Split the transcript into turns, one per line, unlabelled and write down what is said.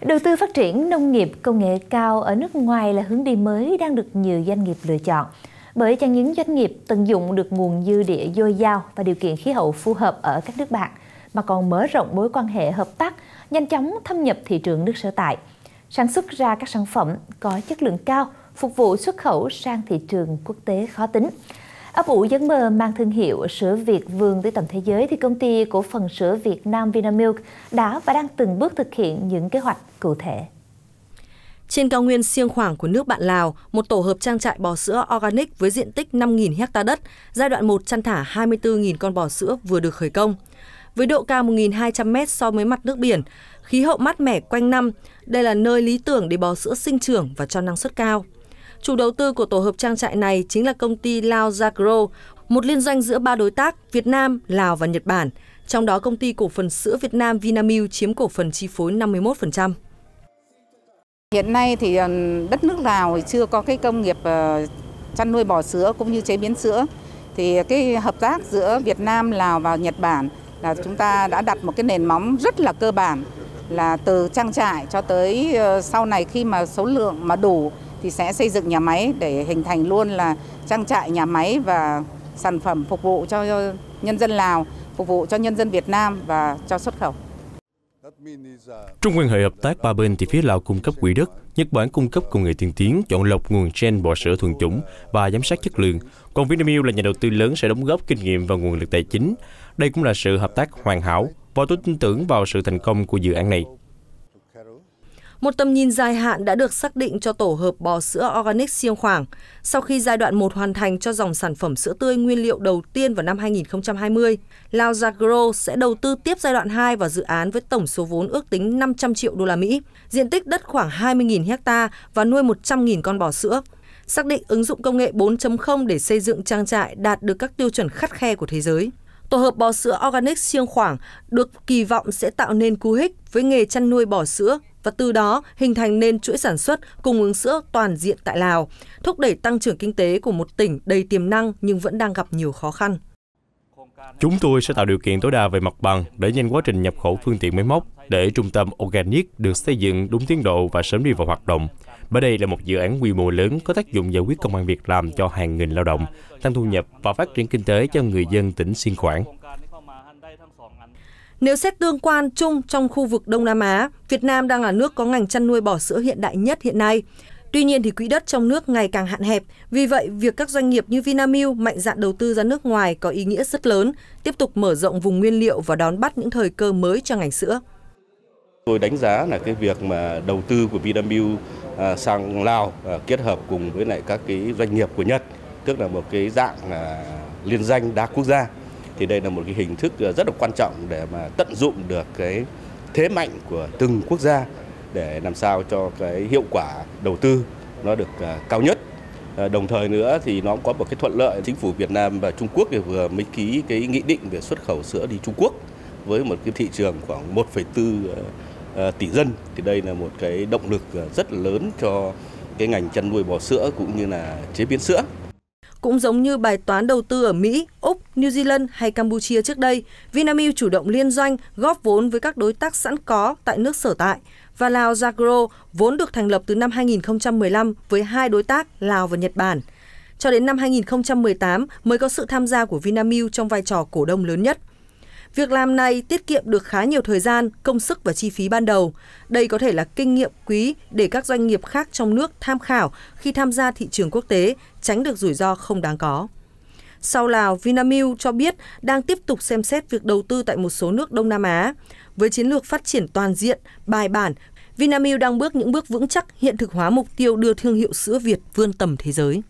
Đầu tư phát triển nông nghiệp công nghệ cao ở nước ngoài là hướng đi mới đang được nhiều doanh nghiệp lựa chọn. Bởi chẳng những doanh nghiệp tận dụng được nguồn dư địa dồi dào và điều kiện khí hậu phù hợp ở các nước bạn, mà còn mở rộng mối quan hệ hợp tác, nhanh chóng thâm nhập thị trường nước sở tại, sản xuất ra các sản phẩm có chất lượng cao, phục vụ xuất khẩu sang thị trường quốc tế khó tính. Ấp ủ giấc mơ mang thương hiệu sữa Việt vươn tới tầm thế giới thì công ty cổ phần sữa Việt Nam Vinamilk đã và đang từng bước thực hiện những kế hoạch cụ thể.
Trên cao nguyên siêng khoảng của nước bạn Lào, một tổ hợp trang trại bò sữa organic với diện tích 5.000 hecta đất, giai đoạn 1 chăn thả 24.000 con bò sữa vừa được khởi công. Với độ cao 1.200m so với mặt nước biển, khí hậu mát mẻ quanh năm, đây là nơi lý tưởng để bò sữa sinh trưởng và cho năng suất cao. Chủ đầu tư của tổ hợp trang trại này chính là công ty Lao Zagro, một liên doanh giữa ba đối tác Việt Nam, Lào và Nhật Bản, trong đó công ty cổ phần sữa Việt Nam Vinamilk chiếm cổ phần chi phối 51%.
Hiện nay thì ờ, đất nước Lào chưa có cái công nghiệp ờ, chăn nuôi bò sữa cũng như chế biến sữa. Thì cái hợp tác giữa Việt Nam, Lào và Nhật Bản là chúng ta đã đặt một cái nền móng rất là cơ bản là từ trang trại cho tới ờ, sau này khi mà số lượng mà đủ thì sẽ xây dựng nhà máy để hình thành luôn là trang trại nhà máy và sản phẩm phục vụ cho nhân dân Lào, phục vụ cho nhân dân Việt Nam và cho xuất khẩu.
Trong quan hệ hợp tác ba bên thì phía Lào cung cấp quỹ đất, Nhật Bản cung cấp công nghệ tiên tiến, chọn lọc nguồn gen bò sữa thuần chủng và giám sát chất lượng. Còn Vinamilk là nhà đầu tư lớn sẽ đóng góp kinh nghiệm và nguồn lực tài chính. Đây cũng là sự hợp tác hoàn hảo và tôi tin tưởng vào sự thành công của dự án này.
Một tầm nhìn dài hạn đã được xác định cho tổ hợp bò sữa organic siêng khoảng. Sau khi giai đoạn 1 hoàn thành cho dòng sản phẩm sữa tươi nguyên liệu đầu tiên vào năm 2020, Lao Grow sẽ đầu tư tiếp giai đoạn 2 vào dự án với tổng số vốn ước tính 500 triệu đô la Mỹ, diện tích đất khoảng 20.000 ha và nuôi 100.000 con bò sữa. Xác định ứng dụng công nghệ 4.0 để xây dựng trang trại đạt được các tiêu chuẩn khắt khe của thế giới. Tổ hợp bò sữa organic siêng khoảng được kỳ vọng sẽ tạo nên cú hích với nghề chăn nuôi bò sữa và từ đó hình thành nên chuỗi sản xuất cung ứng sữa toàn diện tại Lào, thúc đẩy tăng trưởng kinh tế của một tỉnh đầy tiềm năng nhưng vẫn đang gặp nhiều khó khăn.
Chúng tôi sẽ tạo điều kiện tối đa về mặt bằng để nhanh quá trình nhập khẩu phương tiện máy móc để trung tâm Organic được xây dựng đúng tiến độ và sớm đi vào hoạt động. Bởi đây là một dự án quy mô lớn có tác dụng giải quyết công an việc làm cho hàng nghìn lao động, tăng thu nhập và phát triển kinh tế cho người dân tỉnh Siêng Khoảng.
Nếu xét tương quan chung trong khu vực Đông Nam Á, Việt Nam đang là nước có ngành chăn nuôi bò sữa hiện đại nhất hiện nay. Tuy nhiên thì quỹ đất trong nước ngày càng hạn hẹp, vì vậy việc các doanh nghiệp như Vinamilk mạnh dạn đầu tư ra nước ngoài có ý nghĩa rất lớn, tiếp tục mở rộng vùng nguyên liệu và đón bắt những thời cơ mới cho ngành sữa.
Tôi đánh giá là cái việc mà đầu tư của Vinamilk à, sang Lào à, kết hợp cùng với lại các cái doanh nghiệp của Nhật, tức là một cái dạng là liên danh đa quốc gia thì đây là một cái hình thức ờ, rất là quan trọng để mà tận dụng được cái thế mạnh của từng quốc gia để làm sao cho cái hiệu quả đầu tư nó được ờ, cao nhất ờ, đồng thời nữa thì nó cũng có một cái thuận lợi chính phủ Việt Nam và Trung Quốc thì vừa mới ký cái nghị định về xuất khẩu sữa đi Trung Quốc với một cái thị trường khoảng 1,4 tỷ dân thì đây là một cái động lực rất lớn cho cái ngành chăn nuôi bò sữa cũng như là chế biến sữa.
Cũng giống như bài toán đầu tư ở Mỹ, Úc, New Zealand hay Campuchia trước đây, Vinamilk chủ động liên doanh, góp vốn với các đối tác sẵn có tại nước sở tại. Và Lào Zagro vốn được thành lập từ năm 2015 với hai đối tác Lào và Nhật Bản. Cho đến năm 2018 mới có sự tham gia của Vinamilk trong vai trò cổ đông lớn nhất. Việc làm này tiết kiệm được khá nhiều thời gian, công sức và chi phí ban đầu. Đây có thể là kinh nghiệm quý để các doanh nghiệp khác trong nước tham khảo khi tham gia thị trường quốc tế, tránh được rủi ro không đáng có. Sau Lào, Vinamilk cho biết đang tiếp tục xem xét việc đầu tư tại một số nước Đông Nam Á. Với chiến lược phát triển toàn diện, bài bản, Vinamilk đang bước những bước vững chắc hiện thực hóa mục tiêu đưa thương hiệu sữa Việt vươn tầm thế giới.